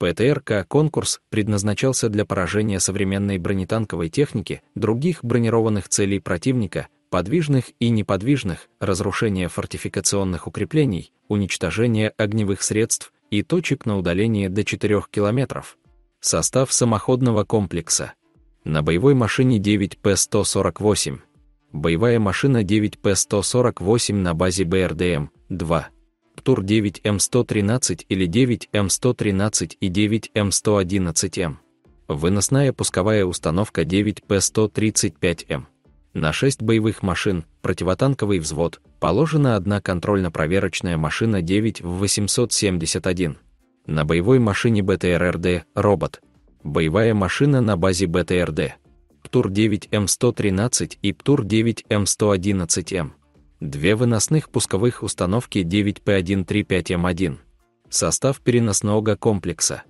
ПТРК «Конкурс» предназначался для поражения современной бронетанковой техники, других бронированных целей противника, подвижных и неподвижных, разрушения фортификационных укреплений, уничтожения огневых средств и точек на удалении до 4 километров. Состав самоходного комплекса. На боевой машине 9П-148. Боевая машина 9П-148 на базе БРДМ-2. Птур 9М113 эм или 9М113 эм и 9М111М. Эм Выносная пусковая установка 9П135М. На 6 боевых машин, противотанковый взвод, положена одна контрольно-проверочная машина 9 в 871. На боевой машине БТРРД «Робот». Боевая машина на базе БТРД. ПТУР-9М113 и ПТУР-9М111М две выносных пусковых установки 9P135M1. Состав переносного комплекса.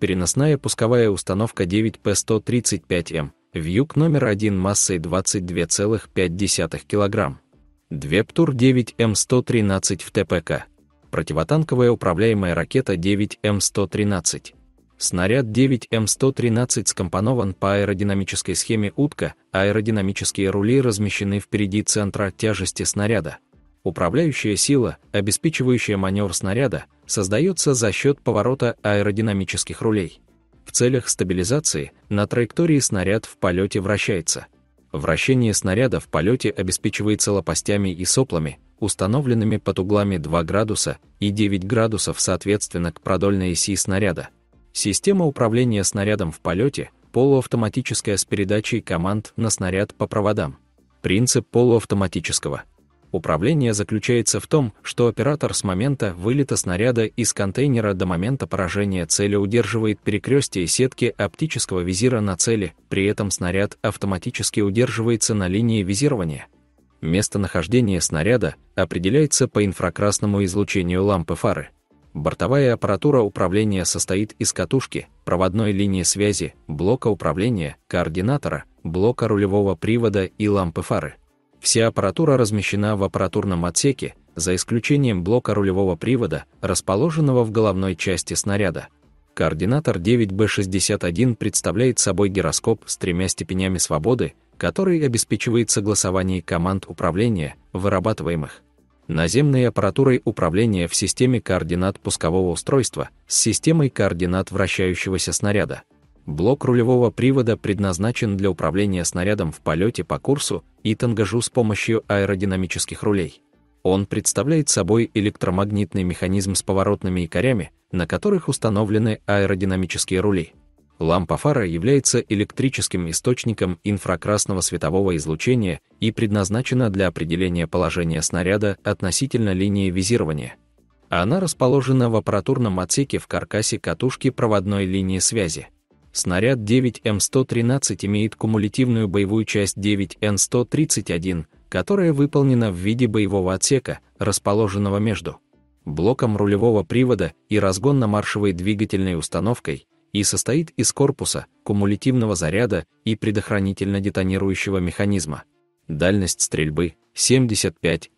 Переносная пусковая установка 9P135M, вьюг номер 1 массой 22,5 кг. Две ПТУР 9М113 в ТПК. Противотанковая управляемая ракета 9М113. Снаряд 9М113 скомпонован по аэродинамической схеме утка, аэродинамические рули размещены впереди центра тяжести снаряда. Управляющая сила, обеспечивающая маневр снаряда, создается за счет поворота аэродинамических рулей. В целях стабилизации на траектории снаряд в полете вращается. Вращение снаряда в полете обеспечивается лопастями и соплами, установленными под углами 2 градуса и 9 градусов соответственно к продольной оси снаряда – Система управления снарядом в полете – полуавтоматическая с передачей команд на снаряд по проводам. Принцип полуавтоматического управления заключается в том, что оператор с момента вылета снаряда из контейнера до момента поражения цели удерживает перекрестие сетки оптического визира на цели, при этом снаряд автоматически удерживается на линии визирования. Местонахождение снаряда определяется по инфракрасному излучению лампы фары – Бортовая аппаратура управления состоит из катушки, проводной линии связи, блока управления, координатора, блока рулевого привода и лампы фары. Вся аппаратура размещена в аппаратурном отсеке, за исключением блока рулевого привода, расположенного в головной части снаряда. Координатор 9B61 представляет собой гироскоп с тремя степенями свободы, который обеспечивает согласование команд управления, вырабатываемых наземной аппаратурой управления в системе координат пускового устройства с системой координат вращающегося снаряда. Блок рулевого привода предназначен для управления снарядом в полете по курсу и тангажу с помощью аэродинамических рулей. Он представляет собой электромагнитный механизм с поворотными якорями, на которых установлены аэродинамические рули. Лампа фара является электрическим источником инфракрасного светового излучения и предназначена для определения положения снаряда относительно линии визирования. Она расположена в аппаратурном отсеке в каркасе катушки проводной линии связи. Снаряд 9М113 имеет кумулятивную боевую часть 9Н131, которая выполнена в виде боевого отсека, расположенного между блоком рулевого привода и разгонно-маршевой двигательной установкой, и состоит из корпуса, кумулятивного заряда и предохранительно-детонирующего механизма. Дальность стрельбы 75-4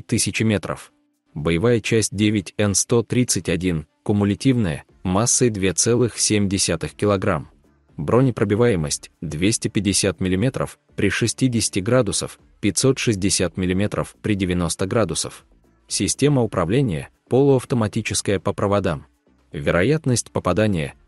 тысячи метров. Боевая часть 9Н-131, кумулятивная, массой 2,7 кг. Бронепробиваемость 250 мм при 60 градусов, 560 мм при 90 градусов. Система управления полуавтоматическая по проводам. Вероятность попадания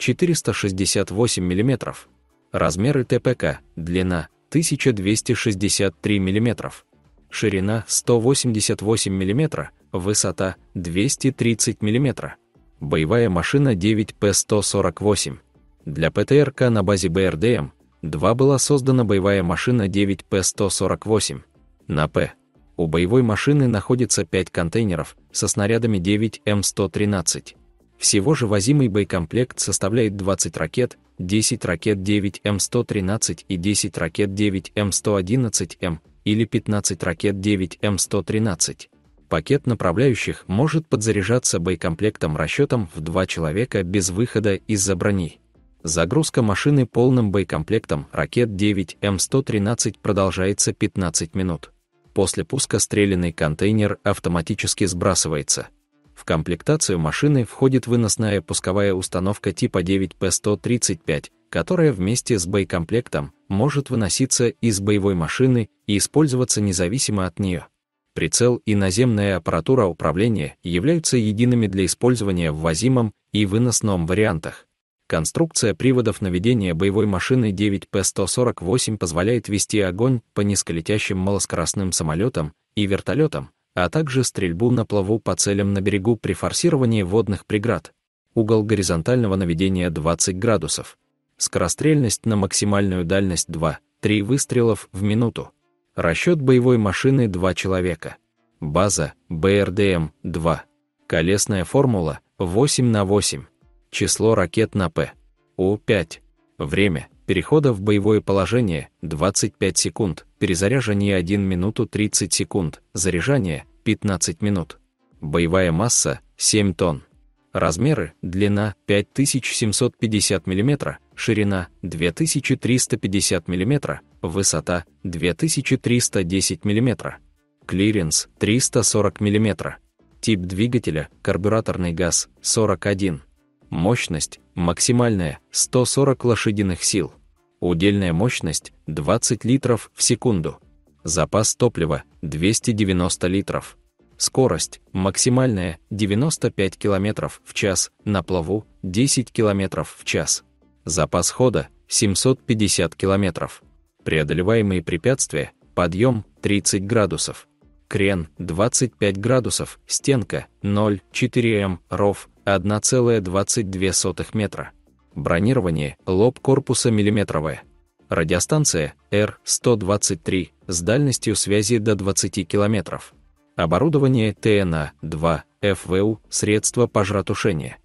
468 мм. Размеры ТПК, длина 1263 мм, ширина 188 мм, высота 230 мм. Боевая машина 9П-148. Для ПТРК на базе БРДМ 2 была создана боевая машина 9П-148. На П. У боевой машины находится 5 контейнеров со снарядами 9М113. Всего же возимый боекомплект составляет 20 ракет, 10 ракет 9М113 и 10 ракет 9М111М или 15 ракет 9М113. Пакет направляющих может подзаряжаться боекомплектом расчетом в два человека без выхода из-за брони. Загрузка машины полным боекомплектом ракет 9М113 продолжается 15 минут. После пуска стрелянный контейнер автоматически сбрасывается – в комплектацию машины входит выносная пусковая установка типа 9P135, которая вместе с боекомплектом может выноситься из боевой машины и использоваться независимо от нее. Прицел и наземная аппаратура управления являются едиными для использования в возимом и выносном вариантах. Конструкция приводов наведения боевой машины 9P-148 позволяет вести огонь по низколетящим малоскоростным самолетам и вертолетам, а также стрельбу на плаву по целям на берегу при форсировании водных преград. Угол горизонтального наведения 20 градусов. Скорострельность на максимальную дальность 2-3 выстрелов в минуту. Расчет боевой машины 2 человека. База БРДМ-2. Колесная формула 8 на 8. Число ракет на П. У-5. Время перехода в боевое положение 25 секунд, перезаряжание 1 минуту 30 секунд, заряжание 15 минут. Боевая масса 7 тонн. Размеры, длина 5750 мм, ширина 2350 мм, высота 2310 мм, клиренс 340 мм, тип двигателя карбюраторный газ 41, мощность максимальная 140 лошадиных сил, удельная мощность 20 литров в секунду, запас топлива 290 литров. Скорость максимальная 95 км в час, на плаву 10 км в час. Запас хода 750 км. Преодолеваемые препятствия – подъем 30 градусов, крен 25 градусов, стенка 0,4 м, ров 1,22 метра. Бронирование, лоб корпуса миллиметровое – радиостанция Р-123 с дальностью связи до 20 км. Оборудование ТНА-2, ФВУ, средства пожаротушения.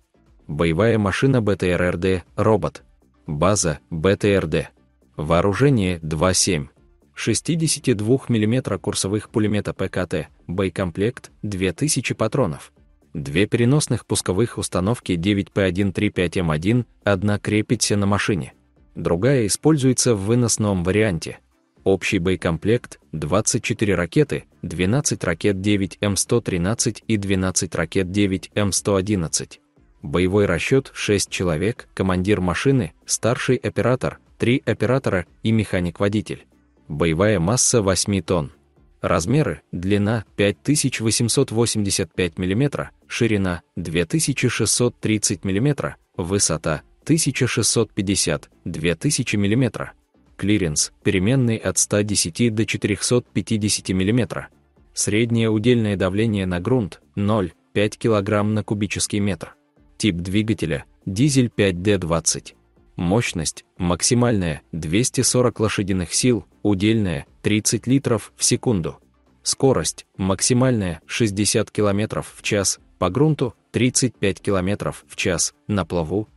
Боевая машина БТРРД «Робот». База БТРД. Вооружение 2.7. 62 мм курсовых пулемета ПКТ, боекомплект 2000 патронов. Две переносных пусковых установки 9П135М1, одна крепится на машине другая используется в выносном варианте. Общий боекомплект – 24 ракеты, 12 ракет 9М113 и 12 ракет 9М111. Боевой расчет – 6 человек, командир машины, старший оператор, 3 оператора и механик-водитель. Боевая масса 8 тонн. Размеры – длина 5885 мм, ширина 2630 мм, высота 1650-2000 мм. Клиренс переменный от 110 до 450 мм. Среднее удельное давление на грунт 0,5 кг на кубический метр. Тип двигателя – дизель 5D20. Мощность – максимальная 240 лошадиных сил, удельная – 30 литров в секунду. Скорость – максимальная 60 км в час, по грунту – 35 км в час, на плаву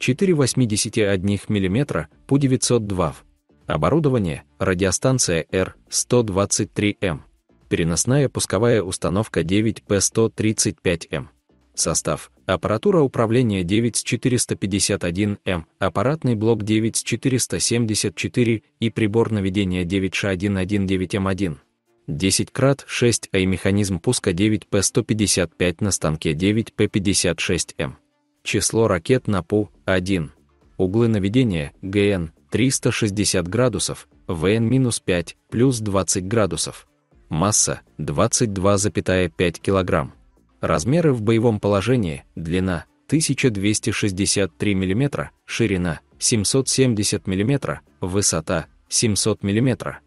4,81 мм по 902 в. Оборудование – радиостанция R-123М. Эм. Переносная пусковая установка 9P-135М. Эм. Состав – аппаратура управления 9-451М, эм. аппаратный блок 9-474 и прибор наведения 9Ш119М1. 10 крат 6 а и механизм пуска 9P-155 на станке 9P-56М. Число ракет на ПУ-1. Углы наведения ГН 360 градусов, ВН-5 плюс 20 градусов. Масса 22,5 кг. Размеры в боевом положении, длина 1263 мм, ширина 770 мм, высота 700 мм.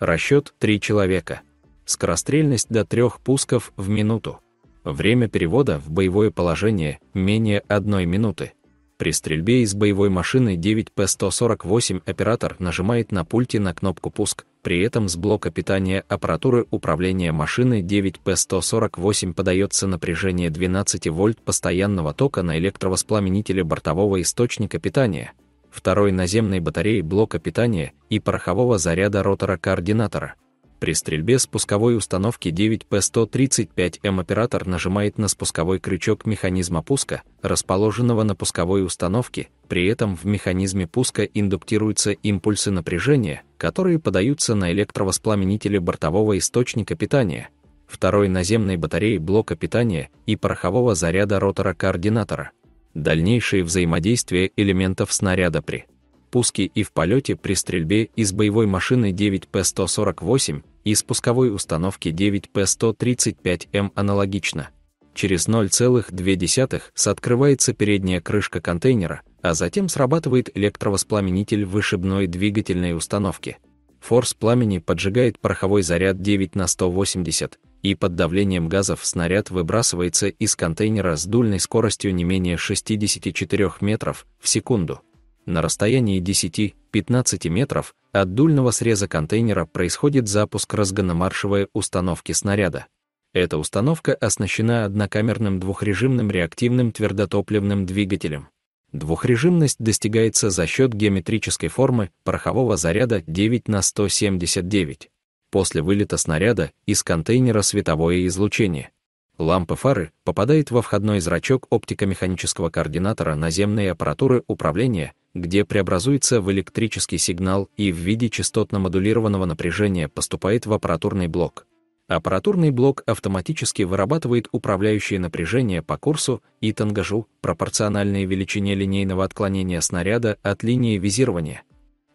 Расчет 3 человека. Скорострельность до 3 пусков в минуту. Время перевода в боевое положение менее одной минуты. При стрельбе из боевой машины 9P148 оператор нажимает на пульте на кнопку «Пуск», при этом с блока питания аппаратуры управления машины 9P148 подается напряжение 12 вольт постоянного тока на электровоспламенителе бортового источника питания, второй наземной батареи блока питания и порохового заряда ротора координатора. При стрельбе спусковой установки 9 p 135 м оператор нажимает на спусковой крючок механизма пуска, расположенного на пусковой установке, при этом в механизме пуска индуктируются импульсы напряжения, которые подаются на электровоспламенители бортового источника питания, второй наземной батареи блока питания и порохового заряда ротора координатора. Дальнейшее взаимодействие элементов снаряда при пуске и в полете при стрельбе из боевой машины 9П-148 и из пусковой установки 9П-135М аналогично. Через 0,2 открывается передняя крышка контейнера, а затем срабатывает электровоспламенитель вышибной двигательной установки. Форс пламени поджигает пороховой заряд 9 на 180, и под давлением газов снаряд выбрасывается из контейнера с дульной скоростью не менее 64 метров в секунду. На расстоянии 10-15 метров от дульного среза контейнера происходит запуск разгономаршевой установки снаряда. Эта установка оснащена однокамерным двухрежимным реактивным твердотопливным двигателем. Двухрежимность достигается за счет геометрической формы порохового заряда 9 на 179. После вылета снаряда из контейнера световое излучение. Лампа фары попадает во входной зрачок оптико-механического координатора наземной аппаратуры управления, где преобразуется в электрический сигнал и в виде частотно-модулированного напряжения поступает в аппаратурный блок. Аппаратурный блок автоматически вырабатывает управляющее напряжение по курсу и тангажу, пропорциональной величине линейного отклонения снаряда от линии визирования —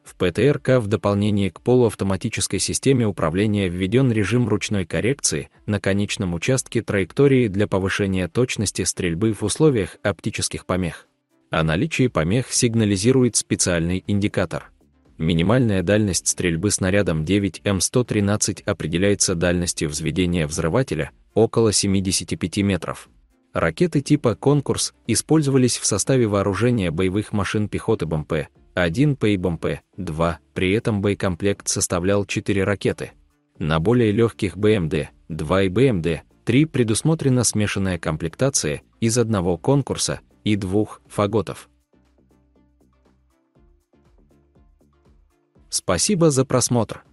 в ПТРК в дополнение к полуавтоматической системе управления введен режим ручной коррекции на конечном участке траектории для повышения точности стрельбы в условиях оптических помех. О наличии помех сигнализирует специальный индикатор. Минимальная дальность стрельбы снарядом 9М113 определяется дальностью взведения взрывателя около 75 метров. Ракеты типа «Конкурс» использовались в составе вооружения боевых машин пехоты БМП, 1 ПИБМП, два. при этом боекомплект составлял четыре ракеты. На более легких БМД, 2 и БМД, 3 предусмотрена смешанная комплектация из одного конкурса и двух фаготов. Спасибо за просмотр!